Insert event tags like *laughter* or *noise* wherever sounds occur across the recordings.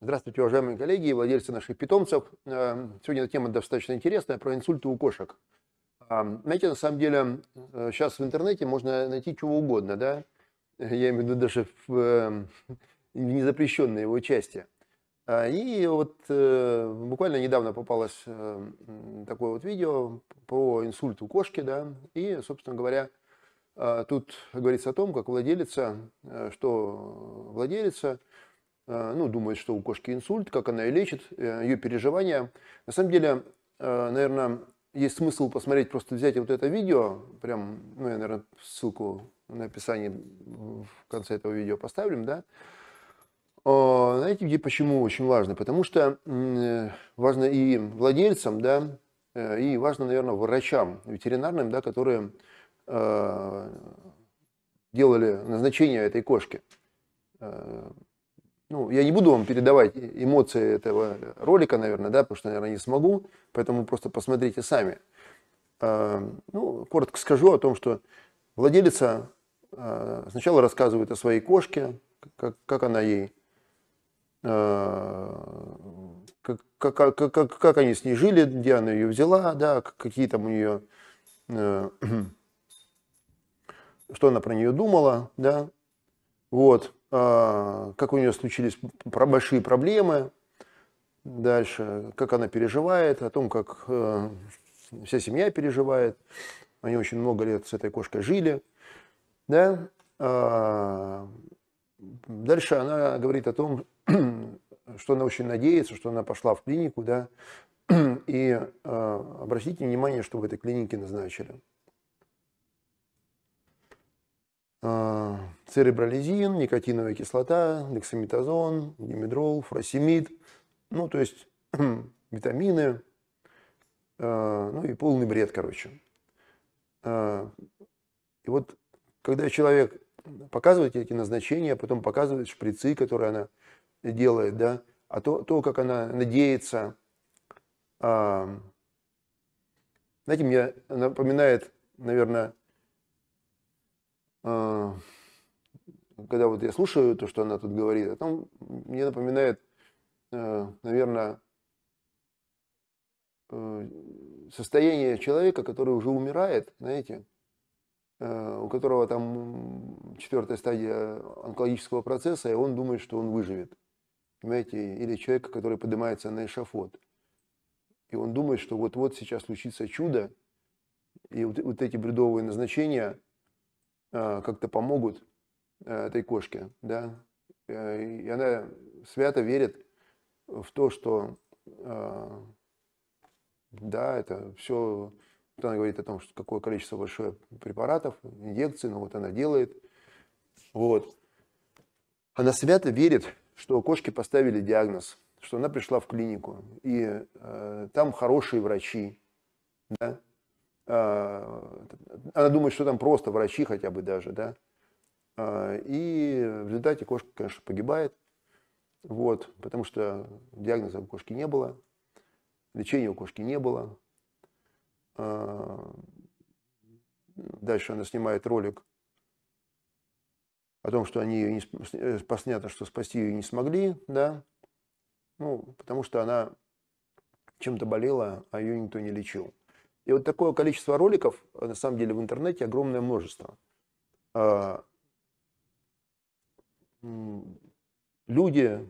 Здравствуйте, уважаемые коллеги и владельцы наших питомцев. Эм, сегодня тема достаточно интересная, про инсульты у кошек. Эм, знаете, на самом деле, сейчас э, в интернете можно найти чего угодно, да? Я имею в виду даже в эм, *laughs* незапрещенной его части. А, и вот э, буквально недавно попалось э, такое вот видео про инсульт у кошки, да, и, собственно говоря, тут говорится о том, как владелица, что владелица – Э, ну, думает, что у кошки инсульт, как она ее лечит, э, ее переживания. На самом деле, э, наверное, есть смысл посмотреть, просто взять вот это видео, прям, ну, я, наверное, ссылку на описании в конце этого видео поставим, да. Знаете, где почему очень важно? Потому что важно и владельцам, да, и важно, наверное, врачам, ветеринарным, да, которые делали назначение этой кошки ну, я не буду вам передавать эмоции этого ролика, наверное, да, потому что, наверное, не смогу, поэтому просто посмотрите сами. А, ну, коротко скажу о том, что владелица а, сначала рассказывает о своей кошке, как, как она ей, а, как, как, как, как, как они с ней жили, где она ее взяла, да, какие там у нее, э, *clears throat* что она про нее думала, да, вот. А, как у нее случились большие проблемы, дальше, как она переживает, о том, как э, вся семья переживает. Они очень много лет с этой кошкой жили. Да? А, дальше она говорит о том, *clears throat* что она очень надеется, что она пошла в клинику, да, *clears throat* и э, обратите внимание, что в этой клинике назначили. А, церебролизин, никотиновая кислота, дексаметазон, димедрол, фросемид, ну, то есть *clears throat* витамины, а, ну и полный бред, короче. А, и вот когда человек показывает эти назначения, потом показывает шприцы, которые она делает, да, а то, то как она надеется, знаете, мне напоминает, наверное, а, когда вот я слушаю то, что она тут говорит, а там мне напоминает, э, наверное, э, состояние человека, который уже умирает, знаете, э, у которого там четвертая стадия онкологического процесса, и он думает, что он выживет. Понимаете, или человека, который поднимается на эшафот. И он думает, что вот-вот сейчас случится чудо, и вот, вот эти бредовые назначения – Э, как-то помогут э, этой кошке, да. Э, и она свято верит в то, что да, это все, вот она говорит о том, что какое количество большое препаратов, инъекций, но ну, вот она делает. Вот. Она свято верит, что кошке поставили диагноз, что она пришла в клинику, и э, там хорошие врачи, да, а, она думает, что там просто врачи хотя бы даже, да. А, и в результате кошка, конечно, погибает. Вот, потому что диагноза у кошки не было, лечения у кошки не было. А, дальше она снимает ролик о том, что они ее не, поснято, э, что спасти ее не смогли, да, ну, потому что она чем-то болела, а ее никто не лечил. И вот такое количество роликов, э, на самом деле, в интернете огромное множество. А, люди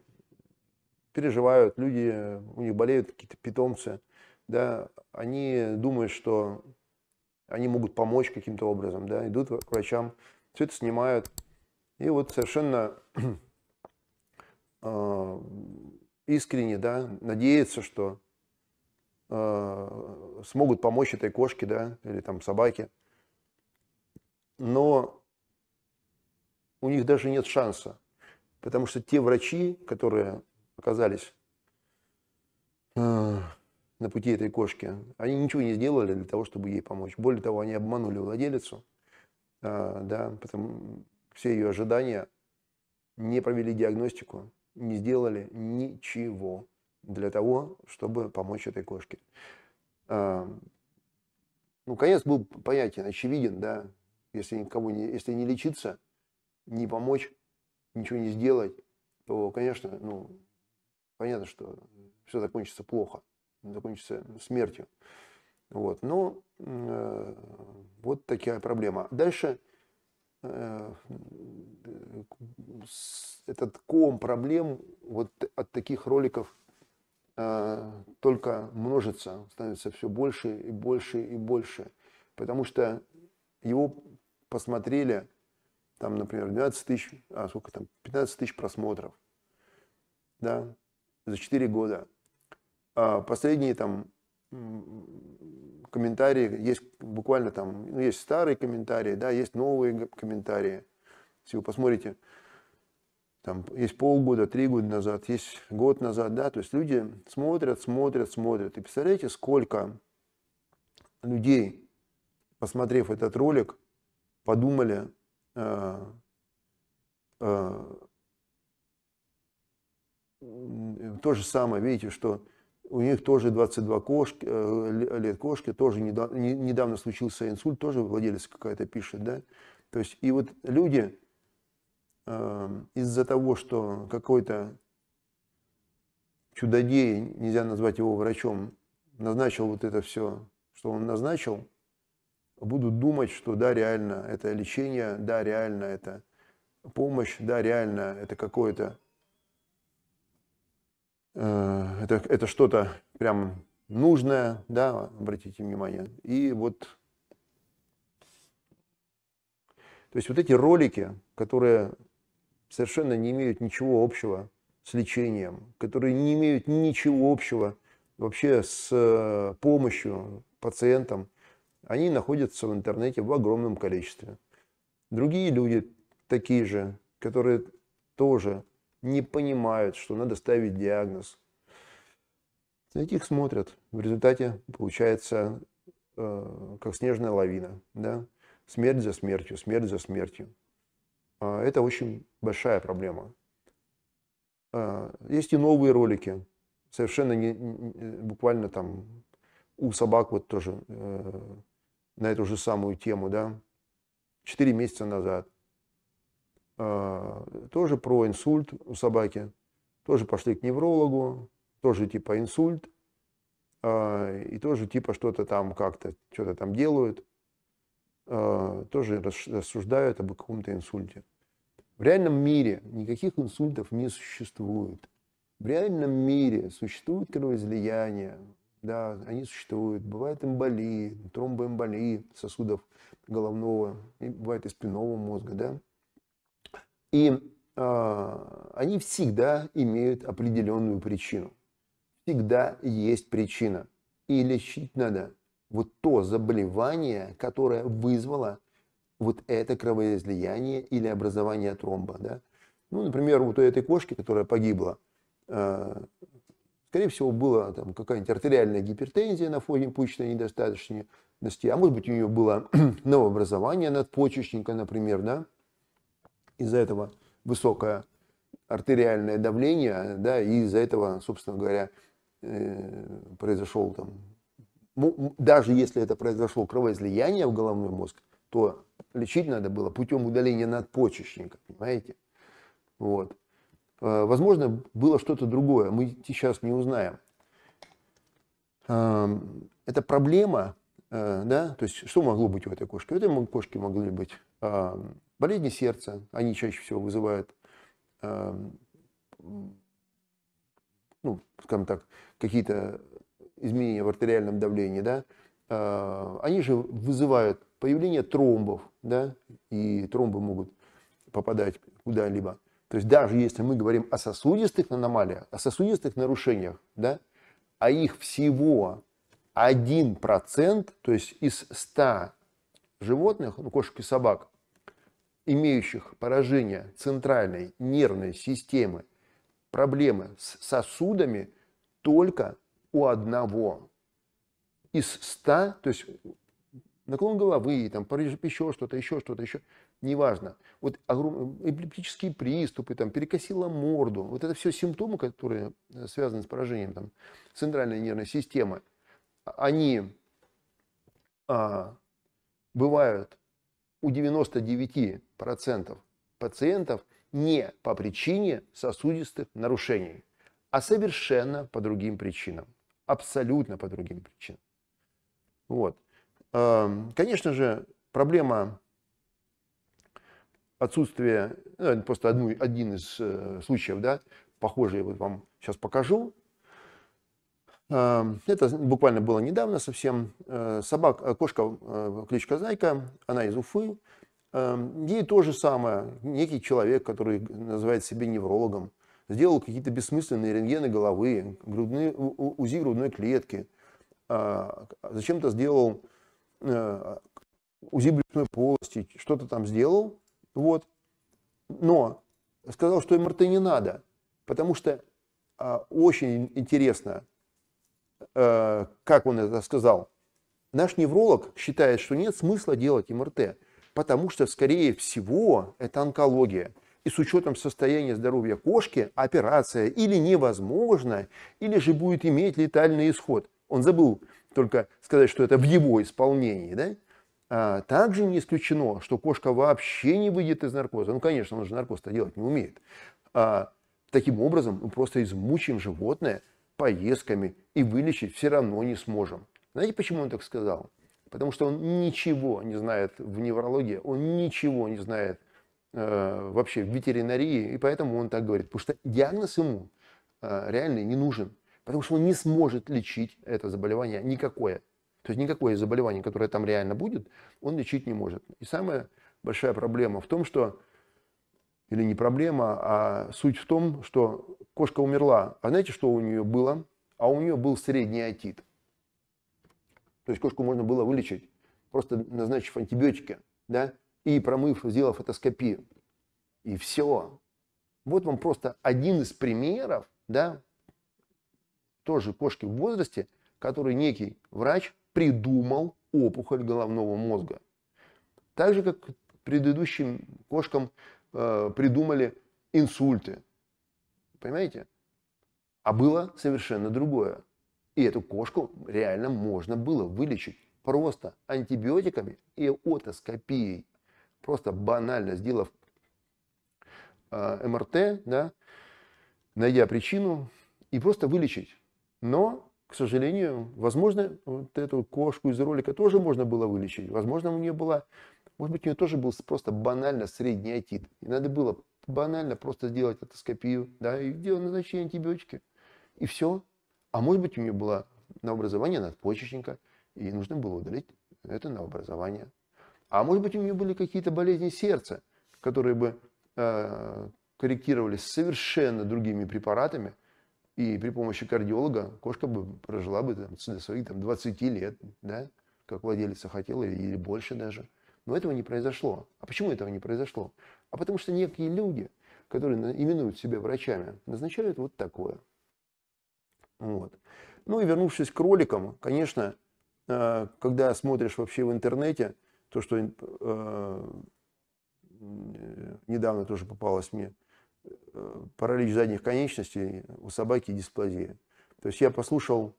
переживают, люди, у них болеют какие-то питомцы, да, они думают, что они могут помочь каким-то образом, да, идут к врачам, все это снимают. И вот совершенно *clears throat* а, искренне, да, надеются, что э, смогут помочь этой кошке, да, или там собаке. Но у них даже нет шанса, потому что те врачи, которые оказались э, на пути этой кошки, они ничего не сделали для того, чтобы ей помочь. Более того, они обманули владелицу, э, да, потому все ее ожидания, не провели диагностику, не сделали ничего для того, чтобы помочь этой кошке. Ну, конец был понятен, очевиден, да. Если никому не, если не лечиться, не помочь, ничего не сделать, то, конечно, ну, понятно, что все закончится плохо, закончится смертью. Вот, но ну, э, вот такая проблема. Дальше э, э этот ком проблем вот от таких роликов а, только множится, становится все больше и больше и больше. Потому что его посмотрели, там, например, 12 тысяч, а сколько там, 15 тысяч просмотров, да, за 4 года. А последние там комментарии, есть буквально там, ну, есть старые комментарии, да, есть новые комментарии. Если вы посмотрите, там есть полгода, три года назад, есть год назад, да, то есть люди смотрят, смотрят, смотрят. И представляете, сколько людей, посмотрев этот ролик, подумали, э, э, то же самое, видите, что у них тоже 22 кошки, э, лет кошки, тоже недавно, недавно случился инсульт, тоже владелец какая-то пишет, да. То есть, и вот люди, Эм, из-за того, что какой-то чудодей, нельзя назвать его врачом, назначил вот это все, что он назначил, будут думать, что да, реально это лечение, да, реально это помощь, да, реально это какое-то, э, это, это что-то прям нужное, да, обратите внимание. И вот, то есть вот эти ролики, которые совершенно не имеют ничего общего с лечением, которые не имеют ничего общего вообще с э, помощью пациентам, они находятся в интернете в огромном количестве. Другие люди такие же, которые тоже не понимают, что надо ставить диагноз. Этих смотрят. В результате получается э, как снежная лавина. Да? Смерть за смертью, смерть за смертью. А, это очень большая проблема. А, есть и новые ролики, совершенно не, буквально там у собак вот тоже э, на эту же самую тему, да, 4 месяца назад. А, тоже про инсульт у собаки. Тоже пошли к неврологу, тоже типа инсульт, и тоже типа что-то там как-то, что-то там делают. А, тоже рассуждают об каком-то инсульте. В реальном мире никаких инсультов не существует. В реальном мире существуют кровоизлияния, да, они существуют. Бывают эмболии, тромбоэмболии сосудов головного, и бывает и спинного мозга, да. И э, они всегда имеют определенную причину. Всегда есть причина. И лечить надо вот то заболевание, которое вызвало вот это кровоизлияние или образование тромба. Да? Ну, например, вот у этой кошки, которая погибла, э, скорее всего, была там какая-нибудь артериальная гипертензия на фоне почечной недостаточности, а может быть, у нее было *clears throat* новообразование надпочечника, например, да? из-за этого высокое артериальное давление, да, и из-за этого, собственно говоря, э, произошел там ну, даже если это произошло кровоизлияние в головной мозг, то лечить надо было путем удаления надпочечника, понимаете? Вот. Э, возможно, было что-то другое, мы сейчас не узнаем. Эм, это проблема, э, да, то есть что могло быть у этой кошки? У этой кошки могли быть эм, болезни сердца, они чаще всего вызывают, эм, ну, скажем так, какие-то изменения в артериальном давлении, да, а, они же вызывают появление тромбов, да, и тромбы могут попадать куда-либо. То есть даже если мы говорим о сосудистых аномалиях, о сосудистых нарушениях, да, а их всего 1%, то есть из 100 животных, ну, кошек и собак, имеющих поражение центральной нервной системы, проблемы с сосудами, только у одного из ста, то есть наклон головы, там, еще что-то, еще что-то, еще, неважно. Вот эпилептические приступы, там, перекосила морду, вот это все симптомы, которые э, связаны с поражением там, центральной нервной системы, они а, бывают у 99% пациентов не по причине сосудистых нарушений, а совершенно по другим причинам абсолютно по другим причинам. Вот. Эм, конечно же, проблема отсутствия, ну, просто одну, один из э, случаев, да, похожий я вот вам сейчас покажу. Эм, это буквально было недавно совсем. Э, собака э, кошка, кличка Зайка, она из Уфы. Эм, ей то же самое, некий человек, который называет себя неврологом, сделал какие-то бессмысленные рентгены головы, грудные, УЗИ грудной клетки, а, зачем-то сделал э, УЗИ брюшной полости, что-то там сделал, вот. Но сказал, что МРТ не надо, потому что а, очень интересно, э, как он это сказал. Наш невролог считает, что нет смысла делать МРТ, потому что, скорее всего, это онкология – и с учетом состояния здоровья кошки операция или невозможна, или же будет иметь летальный исход. Он забыл только сказать, что это в его исполнении. Да? А также не исключено, что кошка вообще не выйдет из наркоза. Ну, конечно, он же наркоз-то делать не умеет. А, таким образом, мы просто измучим животное поездками и вылечить все равно не сможем. Знаете, почему он так сказал? Потому что он ничего не знает в неврологии, он ничего не знает Э, вообще в ветеринарии, и поэтому он так говорит. Потому что диагноз ему э, реально не нужен, потому что он не сможет лечить это заболевание никакое. То есть никакое заболевание, которое там реально будет, он лечить не может. И самая большая проблема в том, что, или не проблема, а суть в том, что кошка умерла. А знаете, что у нее было? А у нее был средний отит. То есть кошку можно было вылечить, просто назначив антибиотики. Да? и промыв, сделав фотоскопию. И все. Вот вам просто один из примеров, да, тоже кошки в возрасте, который некий врач придумал опухоль головного мозга. Так же, как предыдущим кошкам э, придумали инсульты. Понимаете? А было совершенно другое. И эту кошку реально можно было вылечить просто антибиотиками и отоскопией просто банально сделав а, МРТ, да, найдя причину и просто вылечить. Но, к сожалению, возможно, вот эту кошку из ролика тоже можно было вылечить. Возможно, у нее была, может быть, у нее тоже был просто банально средний отит. И надо было банально просто сделать атоскопию, да, и делать назначение антибиотики. И все. А может быть, у нее было на образование надпочечника, и нужно было удалить это на образование. А может быть, у нее были какие-то болезни сердца, которые бы э, корректировались совершенно другими препаратами, и при помощи кардиолога кошка бы прожила бы там, до своих там, 20 лет, да, как владелица хотела, или больше даже. Но этого не произошло. А почему этого не произошло? А потому что некие люди, которые именуют себя врачами, назначают вот такое. Вот. Ну и вернувшись к роликам, конечно, э, когда смотришь вообще в интернете, то, что э, недавно тоже попалось мне, э, паралич задних конечностей у собаки дисплазия. То есть я послушал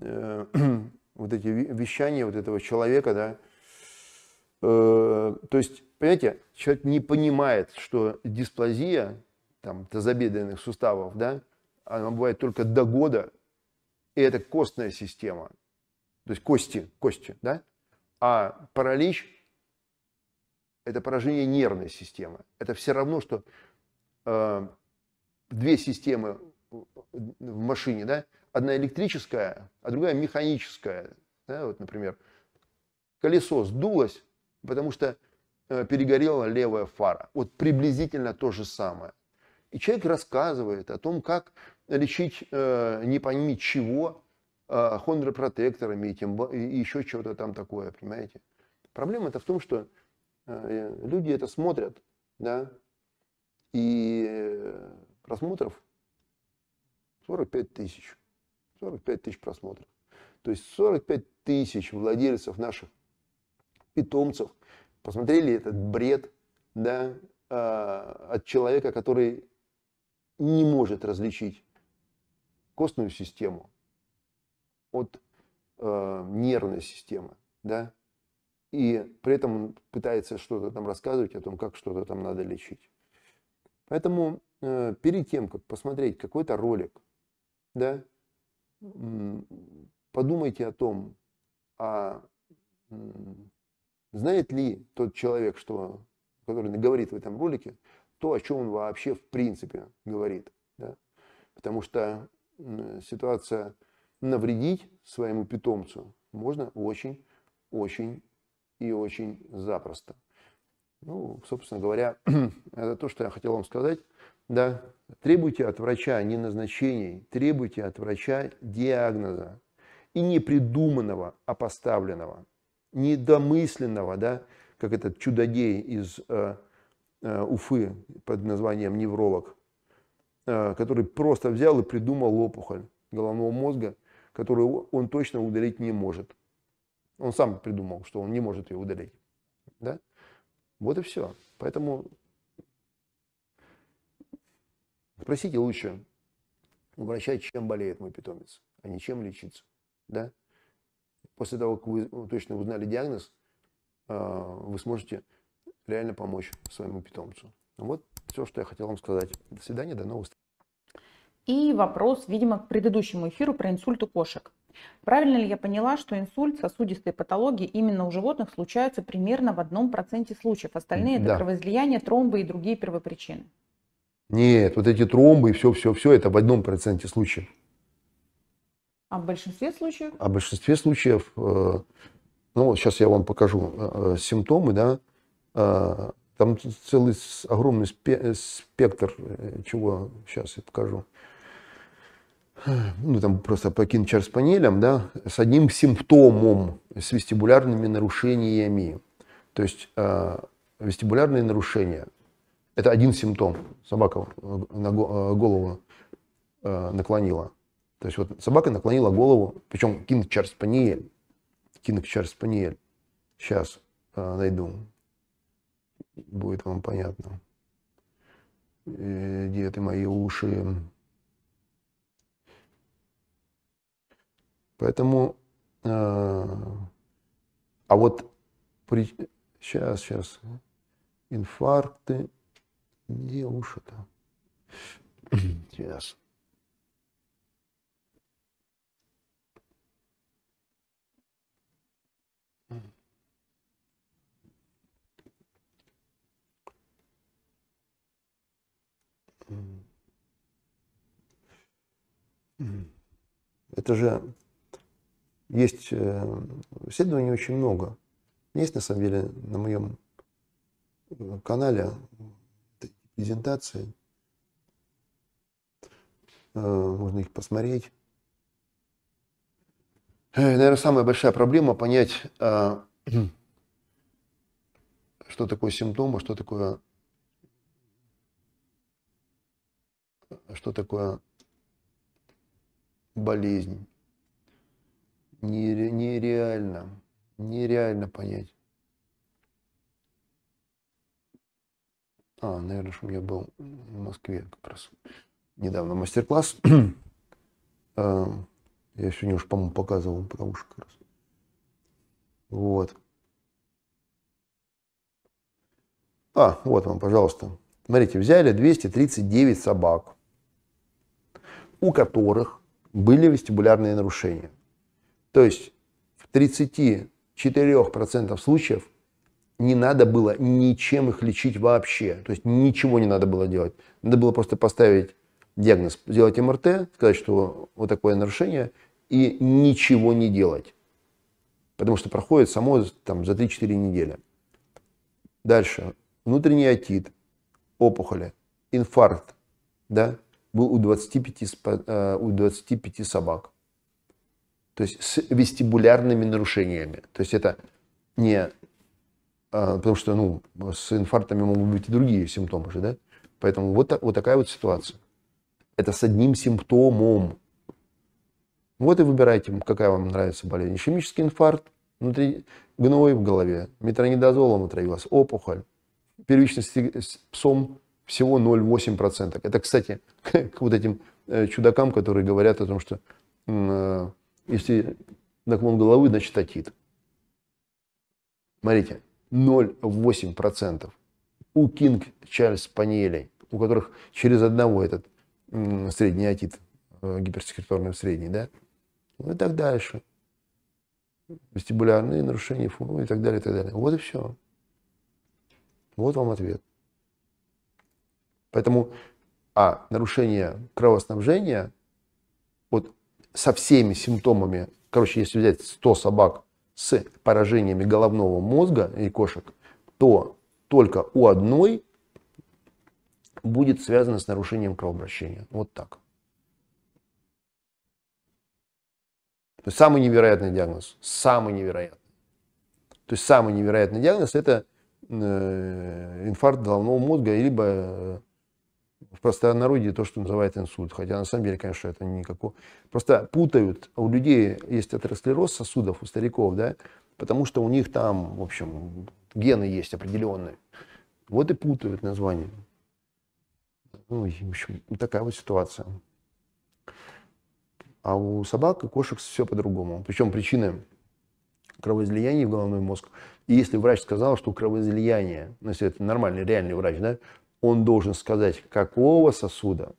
э, *clears throat* вот эти вещания вот этого человека, да, э, то есть, понимаете, человек не понимает, что дисплазия там, тазобедренных суставов, да, она бывает только до года, и это костная система, то есть кости, кости, да, а паралич – это поражение нервной системы. Это все равно, что э, две системы в машине, да, одна электрическая, а другая механическая. Да, вот, например, колесо сдулось, потому что э, перегорела левая фара. Вот приблизительно то же самое. И человек рассказывает о том, как лечить э, не пойми чего, Э, хондропротекторами и, тем, и еще чего-то там такое, понимаете? Проблема-то в том, что э, э, люди это смотрят, да, и просмотров 45 тысяч. 45 тысяч просмотров. То есть 45 тысяч владельцев наших питомцев посмотрели этот бред да, от человека, который не может различить костную систему от э, нервной системы, да, и при этом он пытается что-то там рассказывать о том, как что-то там надо лечить. Поэтому э, перед тем, как посмотреть какой-то ролик, да, подумайте о том, а знает ли тот человек, что, который говорит в этом ролике, то, о чем он вообще в принципе говорит. Да? Потому что ситуация навредить своему питомцу можно очень, очень и очень запросто. Ну, собственно говоря, *clears throat* это то, что я хотел вам сказать. Да, требуйте от врача не назначений, требуйте от врача диагноза. И не придуманного, а поставленного. Недомысленного, да, как этот чудодей из э, э, Уфы под названием невролог, э, который просто взял и придумал опухоль головного мозга которую он точно удалить не может. Он сам придумал, что он не может ее удалить. Да? Вот и все. Поэтому спросите лучше у врача, чем болеет мой питомец, а не чем лечиться, Да? После того, как вы точно узнали диагноз, а, вы сможете реально помочь своему питомцу. Ну вот все, что я хотел вам сказать. До свидания, до новых встреч. И вопрос, видимо, к предыдущему эфиру про инсульт у кошек. Правильно ли я поняла, что инсульт, сосудистые патологии именно у животных случаются примерно в одном проценте случаев? Остальные да. это кровоизлияние, тромбы и другие первопричины. Нет, вот эти тромбы и все-все-все это в одном проценте случаев. А в большинстве случаев? А в большинстве случаев, э, ну вот сейчас я вам покажу э, симптомы, да, э, там целый огромный спектр, чего сейчас я покажу ну, там просто по кинчерс-панелям, да, с одним симптомом, с вестибулярными нарушениями. То есть э, вестибулярные нарушения – это один симптом. Собака э, на э, голову э, наклонила. То есть вот собака наклонила голову, причем кинчерс-паниель. Кинчерс-паниель. Сейчас э, найду. Будет вам понятно. Э, где ты мои уши? Поэтому, э, а вот при, сейчас, сейчас, инфаркты, где уж это? Сейчас. Это же есть э, исследований очень много. Есть, на самом деле, на моем э, канале презентации. Э, можно их посмотреть. Наверное, самая большая проблема понять, а, *clears throat* что такое симптомы, что такое, что такое болезнь нереально, нереально понять. А, наверное, у меня был в Москве как раз недавно мастер-класс. *clears throat* А, я сегодня уж, по-моему, показывал, потому что как раз. Вот. А, вот вам, пожалуйста. Смотрите, взяли 239 собак, у которых были вестибулярные нарушения. То есть в 34% случаев не надо было ничем их лечить вообще. То есть ничего не надо было делать. Надо было просто поставить диагноз, сделать МРТ, сказать, что вот такое нарушение, и ничего не делать. Потому что проходит само там, за 3-4 недели. Дальше. Внутренний отит, опухоли, инфаркт, да, был у 25, э, у 25 собак то есть с вестибулярными нарушениями. То есть это не... Э, потому что ну, с инфарктами могут быть и другие симптомы же, да? Поэтому вот, вот такая вот ситуация. Это с одним симптомом. Вот и выбирайте, какая вам нравится болезнь. Ишемический инфаркт, внутри гной в голове, метронидозолом отравилась, опухоль, первичность с псом всего 0,8%. Это, кстати, *laughs* к вот этим э, чудакам, которые говорят о том, что э, если наклон головы, значит отит. Смотрите, 0,8% у Кинг Чарльз Панелей, у которых через одного этот средний отит, э, гиперсекреторный средний, да? Ну и так дальше. Вестибулярные нарушения, фу, ну и так далее, и так далее. Вот и все. Вот вам ответ. Поэтому, а, нарушение кровоснабжения от со всеми симптомами, короче, если взять 100 собак с поражениями головного мозга и кошек, то только у одной будет связано с нарушением кровообращения. Вот так. самый невероятный диагноз. Самый невероятный. То есть самый невероятный диагноз это э, инфаркт головного мозга, либо э, в простонародье то, что называют инсульт. Хотя на самом деле, конечно, это никакого... Просто путают. А у людей есть атеросклероз сосудов, у стариков, да, потому что у них там, в общем, гены есть определенные. Вот и путают название. Ну, в общем, такая вот ситуация. А у собак и кошек все по-другому. Причем причины кровоизлияния в головной мозг. И если врач сказал, что кровоизлияние, ну, если это нормальный, реальный врач, да, он должен сказать, какого сосуда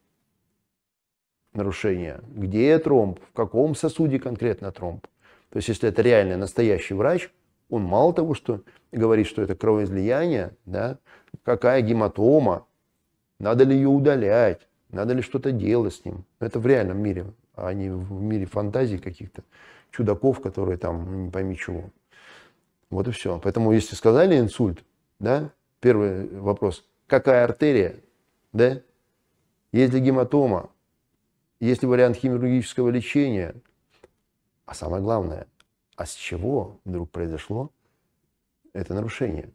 нарушение, где тромб, в каком сосуде конкретно тромб. То есть, если это реальный, настоящий врач, он мало того, что говорит, что это кровоизлияние, да, какая гематома, надо ли ее удалять, надо ли что-то делать с ним. Это в реальном мире, а не в мире фантазий каких-то чудаков, которые там ну, не пойми чего. Вот и все. Поэтому, если сказали инсульт, да, первый вопрос – какая артерия, да? Есть ли гематома, есть ли вариант хирургического лечения. А самое главное, а с чего вдруг произошло это нарушение?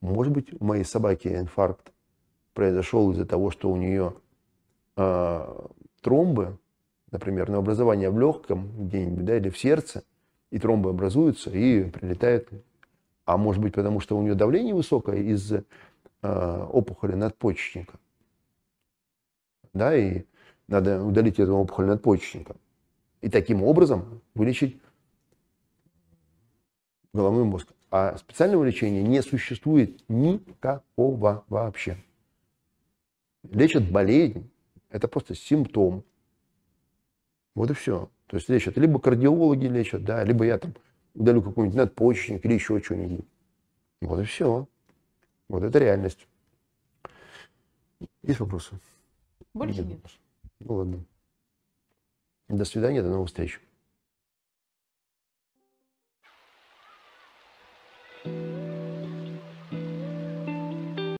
Может быть, у моей собаки инфаркт произошел из-за того, что у нее э, тромбы, например, на образование в легком где-нибудь, да, или в сердце, и тромбы образуются и прилетают. А может быть, потому что у нее давление высокое из Э, опухоли надпочечника. Да, и надо удалить эту опухоль надпочечника. И таким образом вылечить головной мозг. А специального лечения не существует никакого вообще. Лечат болезнь, это просто симптом. Вот и все. То есть лечат либо кардиологи лечат, да, либо я там удалю какой-нибудь надпочечник или еще что-нибудь. Вот и все. Вот это реальность. Есть вопросы? Больше нет. нет. Ну ладно. До свидания, до новых встреч.